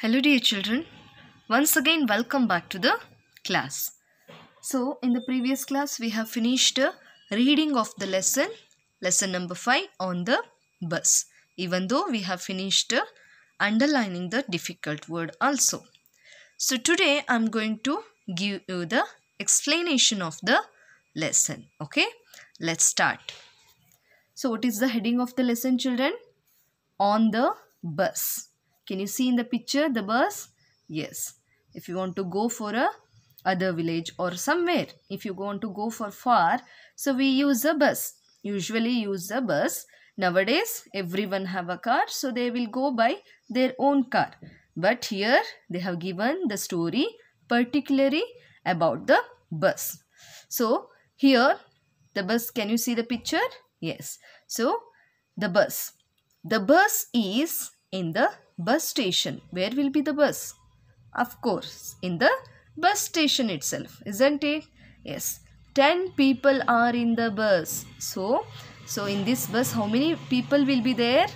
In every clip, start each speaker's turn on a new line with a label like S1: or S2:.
S1: Hello dear children, once again welcome back to the class. So in the previous class we have finished reading of the lesson, lesson number 5 on the bus. Even though we have finished underlining the difficult word also. So today I am going to give you the explanation of the lesson. Okay, let's start. So what is the heading of the lesson children? On the bus can you see in the picture the bus? Yes. If you want to go for a other village or somewhere, if you want to go for far, so we use a bus. Usually use a bus. Nowadays, everyone have a car, so they will go by their own car. But here, they have given the story particularly about the bus. So, here, the bus, can you see the picture? Yes. So, the bus. The bus is in the Bus station. Where will be the bus? Of course, in the bus station itself, isn't it? Yes. 10 people are in the bus. So, so in this bus, how many people will be there?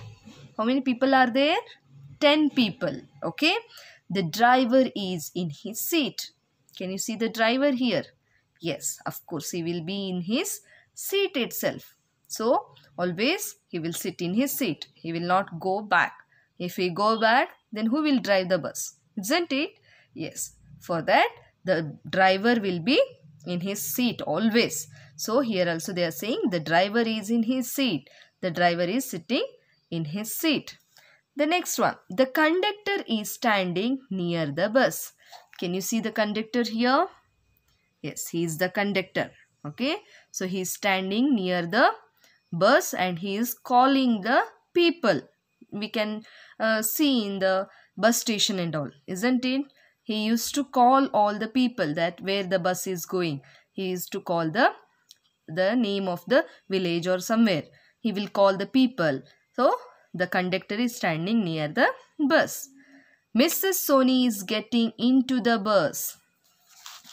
S1: How many people are there? 10 people. Okay. The driver is in his seat. Can you see the driver here? Yes, of course, he will be in his seat itself. So, always he will sit in his seat. He will not go back. If we go back, then who will drive the bus? Isn't it? Yes. For that, the driver will be in his seat always. So here also they are saying the driver is in his seat. The driver is sitting in his seat. The next one, the conductor is standing near the bus. Can you see the conductor here? Yes, he is the conductor. Okay, so he is standing near the bus and he is calling the people. We can uh, see in the bus station and all, isn't it? He used to call all the people that where the bus is going. He used to call the the name of the village or somewhere. He will call the people. So the conductor is standing near the bus. Mrs. Sony is getting into the bus.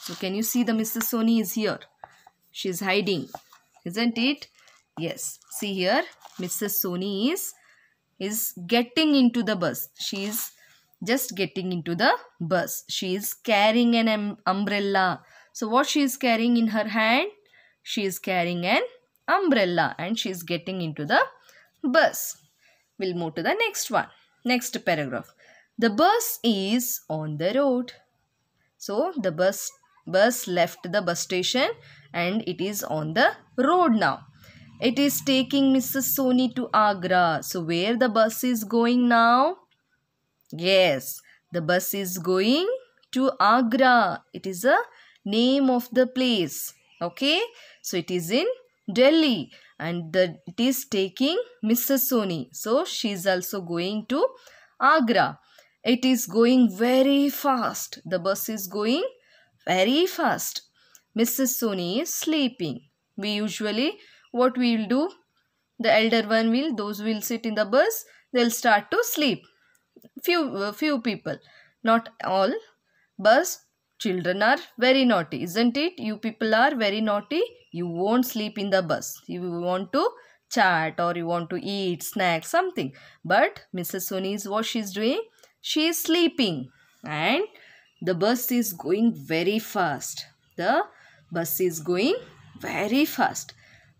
S1: So can you see the Mrs. Sony is here? She is hiding, isn't it? Yes. See here, Mrs. Sony is is getting into the bus. She is just getting into the bus. She is carrying an um, umbrella. So what she is carrying in her hand? She is carrying an umbrella and she is getting into the bus. We'll move to the next one. Next paragraph. The bus is on the road. So the bus bus left the bus station and it is on the road now. It is taking Mrs. Sony to Agra. So where the bus is going now? Yes, the bus is going to Agra. It is a name of the place. Okay, so it is in Delhi and the, it is taking Mrs. Sony. So she is also going to Agra. It is going very fast. The bus is going very fast. Mrs. Sony is sleeping. We usually what we will do? The elder one will, those will sit in the bus, they'll start to sleep. Few, uh, few people, not all, bus children are very naughty, isn't it? You people are very naughty, you won't sleep in the bus. You want to chat or you want to eat, snack, something. But Mrs. Soni is what she's doing? She is sleeping and the bus is going very fast. The bus is going very fast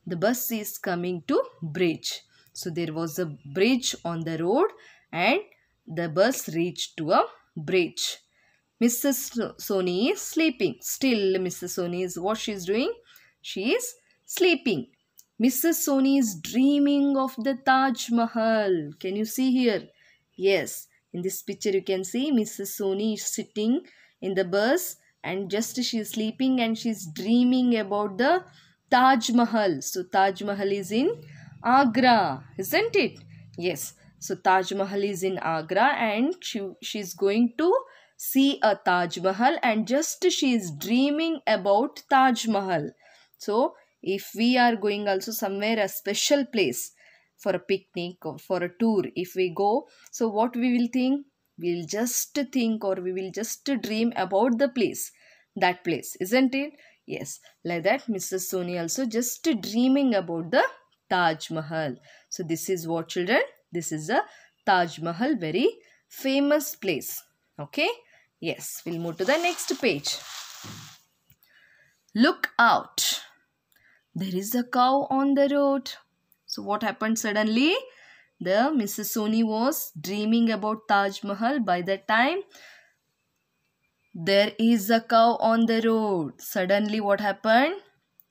S1: the bus is coming to bridge. So there was a bridge on the road and the bus reached to a bridge. Mrs. Sony is sleeping. Still Mrs. Sony is what she is doing? She is sleeping. Mrs. Sony is dreaming of the Taj Mahal. Can you see here? Yes. In this picture you can see Mrs. Sony is sitting in the bus and just she is sleeping and she is dreaming about the Taj Mahal. So Taj Mahal is in Agra, isn't it? Yes. So Taj Mahal is in Agra and she, she's going to see a Taj Mahal and just she is dreaming about Taj Mahal. So if we are going also somewhere a special place for a picnic or for a tour if we go, so what we will think? We will just think or we will just dream about the place, that place, isn't it? Yes, like that Mrs. Soni also just dreaming about the Taj Mahal. So this is what children? This is a Taj Mahal, very famous place. Okay? Yes, we'll move to the next page. Look out. There is a cow on the road. So what happened suddenly? The Mrs. Soni was dreaming about Taj Mahal by the time there is a cow on the road. Suddenly what happened?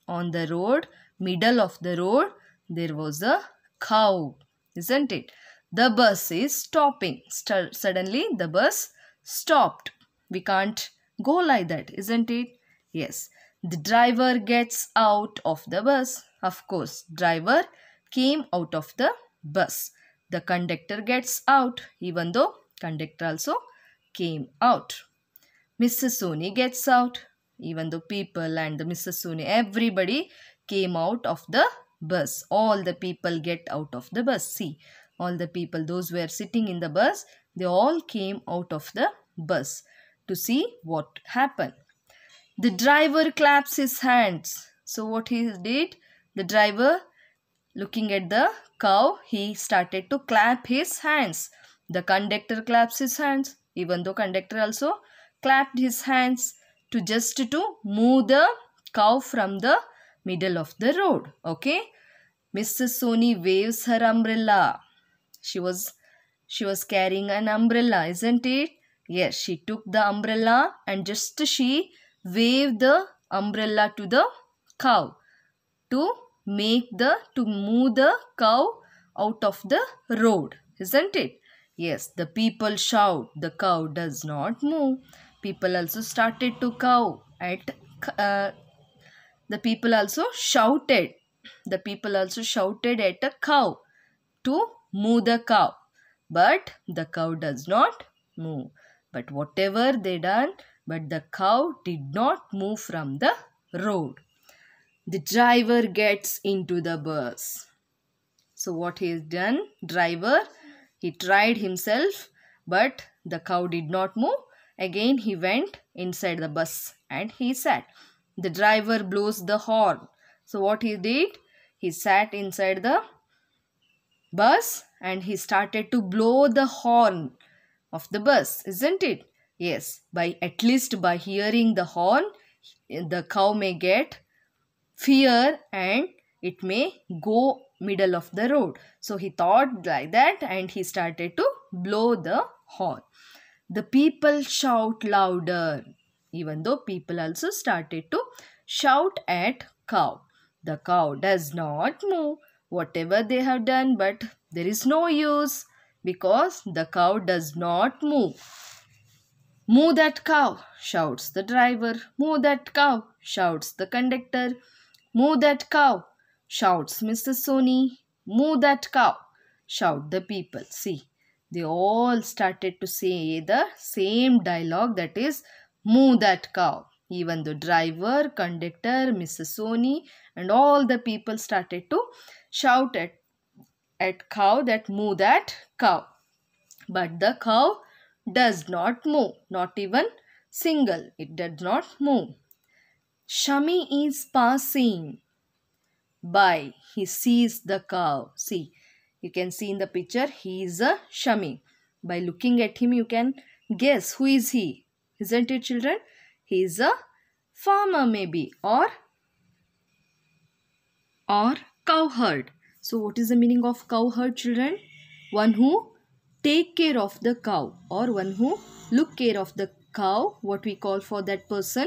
S1: On the road, middle of the road, there was a cow. Isn't it? The bus is stopping. St suddenly the bus stopped. We can't go like that. Isn't it? Yes. The driver gets out of the bus. Of course, driver came out of the bus. The conductor gets out even though conductor also came out. Mrs. Suni gets out. Even though people and the Mrs. Suni, everybody came out of the bus. All the people get out of the bus. See, all the people, those who were sitting in the bus, they all came out of the bus to see what happened. The driver claps his hands. So what he did? The driver, looking at the cow, he started to clap his hands. The conductor claps his hands. Even though conductor also clapped his hands to just to move the cow from the middle of the road. Okay. Mrs. Sony waves her umbrella. She was she was carrying an umbrella, isn't it? Yes, she took the umbrella and just she waved the umbrella to the cow to make the to move the cow out of the road, isn't it? Yes, the people shout, the cow does not move. People also started to cow at uh, the people also shouted. The people also shouted at a cow to moo the cow. But the cow does not move. But whatever they done, but the cow did not move from the road. The driver gets into the bus. So what he has done? Driver, he tried himself but the cow did not move. Again he went inside the bus and he sat. The driver blows the horn. So what he did? He sat inside the bus and he started to blow the horn of the bus, isn't it? Yes, by at least by hearing the horn, the cow may get fear and it may go middle of the road. So he thought like that and he started to blow the horn. The people shout louder. Even though people also started to shout at cow. The cow does not move. Whatever they have done, but there is no use because the cow does not move. Move that cow, shouts the driver. Move that cow, shouts the conductor. Move that cow, shouts Mr. Sony. Move that cow, shout the people. See, they all started to say the same dialogue that is move that cow even the driver conductor mrs sony and all the people started to shout at at cow that move that cow but the cow does not move not even single it does not move shami is passing by he sees the cow see you can see in the picture he is a Shami. By looking at him you can guess who is he. Isn't it children? He is a farmer maybe or or cowherd. So what is the meaning of cowherd children? One who take care of the cow or one who look care of the cow what we call for that person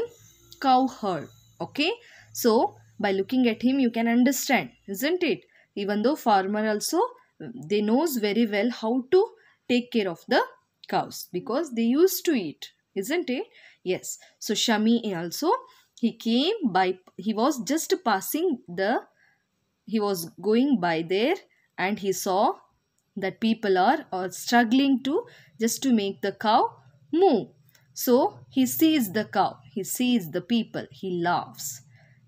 S1: cowherd okay so by looking at him you can understand isn't it even though farmer also they knows very well how to take care of the cows because they used to eat isn't it yes so shami also he came by he was just passing the he was going by there and he saw that people are, are struggling to just to make the cow move so he sees the cow he sees the people he laughs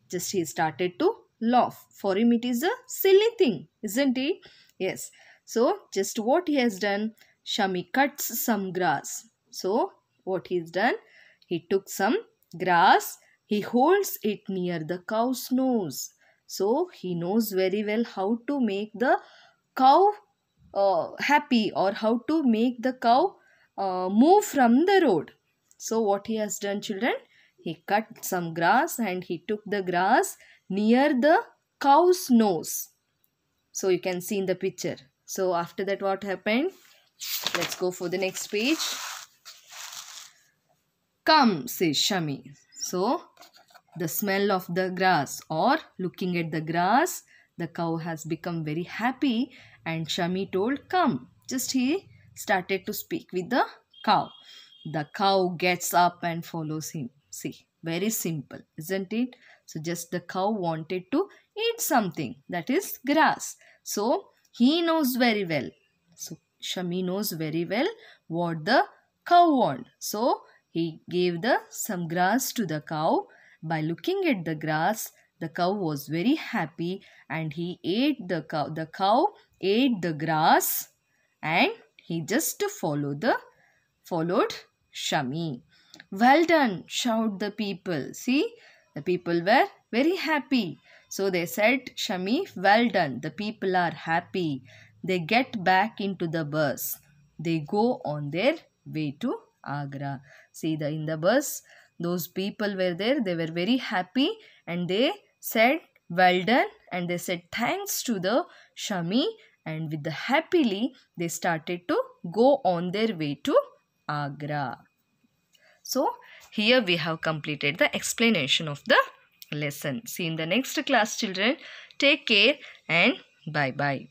S1: just he started to laugh for him it is a silly thing isn't it Yes. So just what he has done, Shami cuts some grass. So what he's done, he took some grass, he holds it near the cow's nose. So he knows very well how to make the cow uh, happy or how to make the cow uh, move from the road. So what he has done children, he cut some grass and he took the grass near the cow's nose so you can see in the picture so after that what happened let's go for the next page come says shami so the smell of the grass or looking at the grass the cow has become very happy and shami told come just he started to speak with the cow the cow gets up and follows him see very simple, isn't it? So just the cow wanted to eat something, that is grass. So he knows very well. So Shami knows very well what the cow want. So he gave the some grass to the cow. By looking at the grass, the cow was very happy and he ate the cow. The cow ate the grass and he just followed the followed Shami. Well done, shout the people. See, the people were very happy. So they said, Shami, well done. The people are happy. They get back into the bus. They go on their way to Agra. See, the, in the bus, those people were there. They were very happy and they said, well done. And they said, thanks to the Shami. And with the happily, they started to go on their way to Agra. So, here we have completed the explanation of the lesson. See in the next class children. Take care and bye-bye.